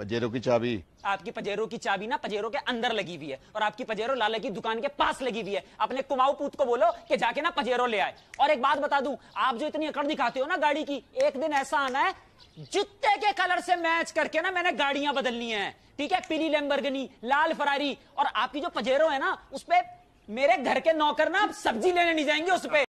Pajero की चाबी आपकी पजेरो की चाबी ना पजेरो के अंदर लगी हुई है और आपकी पजेरो लाला की दुकान के पास लगी हुई है अपने कुमाऊ पूत को बोलो कि जाके ना पजेरो ले आए और एक बात बता दूं आप जो इतनी अकड़ दिखाते हो ना गाड़ी की एक दिन ऐसा आना है जूते के कलर से मैच करके ना मैंने गाड़ियां बदलनी है ठीक है पीली लेम्बरगनी लाल फरारी और आपकी जो पजेरो है ना उसपे मेरे घर के नौकर ना सब्जी लेने नहीं जाएंगे उस पर